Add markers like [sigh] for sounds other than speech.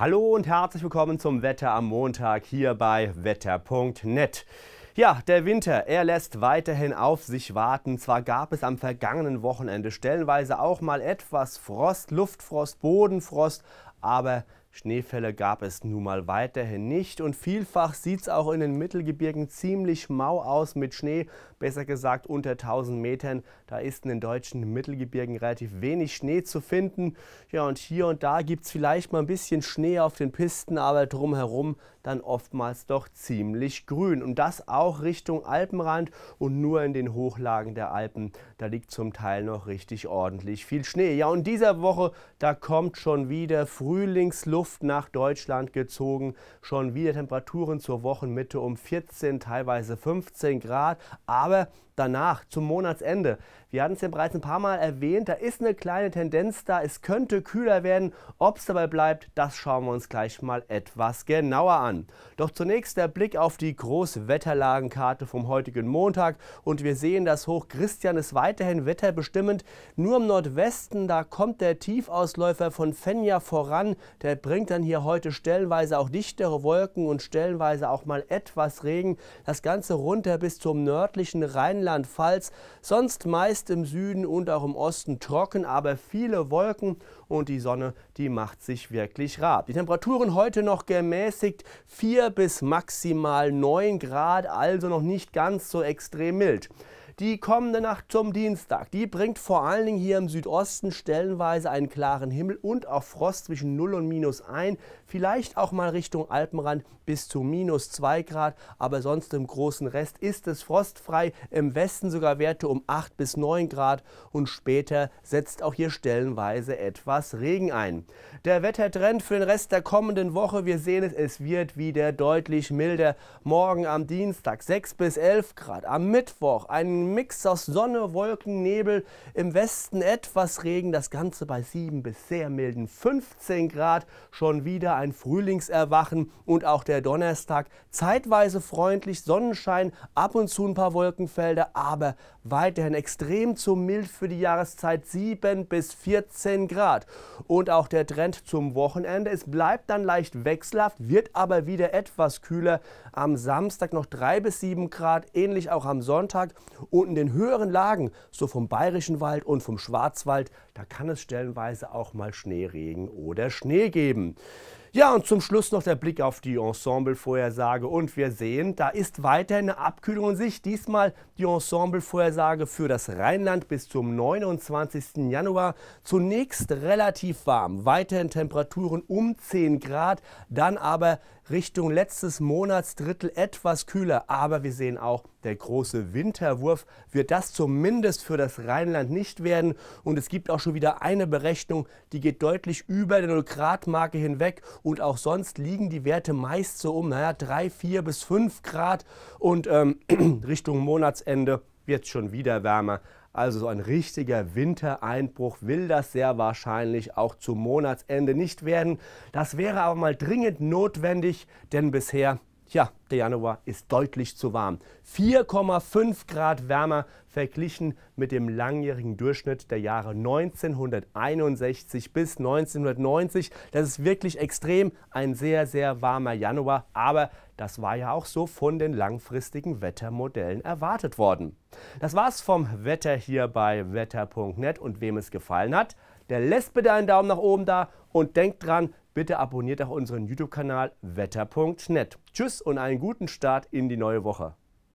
Hallo und herzlich willkommen zum Wetter am Montag hier bei wetter.net. Ja, der Winter, er lässt weiterhin auf sich warten. Zwar gab es am vergangenen Wochenende stellenweise auch mal etwas Frost, Luftfrost, Bodenfrost, aber Schneefälle gab es nun mal weiterhin nicht und vielfach sieht es auch in den Mittelgebirgen ziemlich mau aus mit Schnee, besser gesagt unter 1000 Metern. Da ist in den deutschen Mittelgebirgen relativ wenig Schnee zu finden. Ja, und hier und da gibt es vielleicht mal ein bisschen Schnee auf den Pisten, aber drumherum dann oftmals doch ziemlich grün. Und das auch Richtung Alpenrand und nur in den Hochlagen der Alpen. Da liegt zum Teil noch richtig ordentlich viel Schnee. Ja, und dieser Woche, da kommt schon wieder Frühlingsluft Luft nach Deutschland gezogen. Schon wieder Temperaturen zur Wochenmitte um 14, teilweise 15 Grad. Aber danach, zum Monatsende, wir hatten es ja bereits ein paar Mal erwähnt, da ist eine kleine Tendenz da. Es könnte kühler werden. Ob es dabei bleibt, das schauen wir uns gleich mal etwas genauer an. Doch zunächst der Blick auf die Großwetterlagenkarte vom heutigen Montag. Und wir sehen, das Hoch Christian ist weiterhin wetterbestimmend. Nur im Nordwesten, da kommt der Tiefausläufer von Fenja voran. Der bringt dann hier heute stellenweise auch dichtere Wolken und stellenweise auch mal etwas Regen. Das Ganze runter bis zum nördlichen Rheinland-Pfalz. Sonst meist im Süden und auch im Osten trocken, aber viele Wolken und die Sonne, die macht sich wirklich rar. Die Temperaturen heute noch gemäßigt 4 bis maximal 9 Grad, also noch nicht ganz so extrem mild. Die kommende Nacht zum Dienstag, die bringt vor allen Dingen hier im Südosten stellenweise einen klaren Himmel und auch Frost zwischen 0 und minus 1. Vielleicht auch mal Richtung Alpenrand bis zu minus 2 Grad, aber sonst im großen Rest ist es frostfrei. Im Westen sogar Werte um 8 bis 9 Grad und später setzt auch hier stellenweise etwas Regen ein. Der Wettertrend für den Rest der kommenden Woche, wir sehen es, es wird wieder deutlich milder. Morgen am Dienstag 6 bis 11 Grad, am Mittwoch ein Mix aus Sonne, Wolken, Nebel, im Westen etwas Regen, das Ganze bei 7 bis sehr milden 15 Grad, schon wieder ein Frühlingserwachen und auch der Donnerstag zeitweise freundlich, Sonnenschein, ab und zu ein paar Wolkenfelder, aber weiterhin extrem zu mild für die Jahreszeit 7 bis 14 Grad. Und auch der Trend zum Wochenende, es bleibt dann leicht wechselhaft, wird aber wieder etwas kühler, am Samstag noch 3 bis 7 Grad, ähnlich auch am Sonntag und in den höheren Lagen, so vom Bayerischen Wald und vom Schwarzwald, da kann es stellenweise auch mal Schneeregen oder Schnee geben. Ja, und zum Schluss noch der Blick auf die Ensemble-Vorhersage. Und wir sehen, da ist weiterhin eine Abkühlung in Sicht. Diesmal die Ensemble-Vorhersage für das Rheinland bis zum 29. Januar. Zunächst relativ warm, weiterhin Temperaturen um 10 Grad, dann aber Richtung letztes Monatsdrittel etwas kühler. Aber wir sehen auch, der große Winterwurf wird das zumindest für das Rheinland nicht werden. Und es gibt auch schon wieder eine Berechnung, die geht deutlich über der 0-Grad-Marke hinweg und auch sonst liegen die Werte meist so um, naja, 3, 4 bis 5 Grad und ähm, [clears throat] Richtung Monatsende wird es schon wieder wärmer. Also so ein richtiger Wintereinbruch will das sehr wahrscheinlich auch zum Monatsende nicht werden. Das wäre aber mal dringend notwendig, denn bisher Tja, der Januar ist deutlich zu warm. 4,5 Grad wärmer verglichen mit dem langjährigen Durchschnitt der Jahre 1961 bis 1990. Das ist wirklich extrem, ein sehr, sehr warmer Januar. Aber das war ja auch so von den langfristigen Wettermodellen erwartet worden. Das war's vom Wetter hier bei wetter.net und wem es gefallen hat, der lässt bitte einen Daumen nach oben da und denkt dran, bitte abonniert auch unseren YouTube-Kanal wetter.net. Tschüss und einen guten Start in die neue Woche.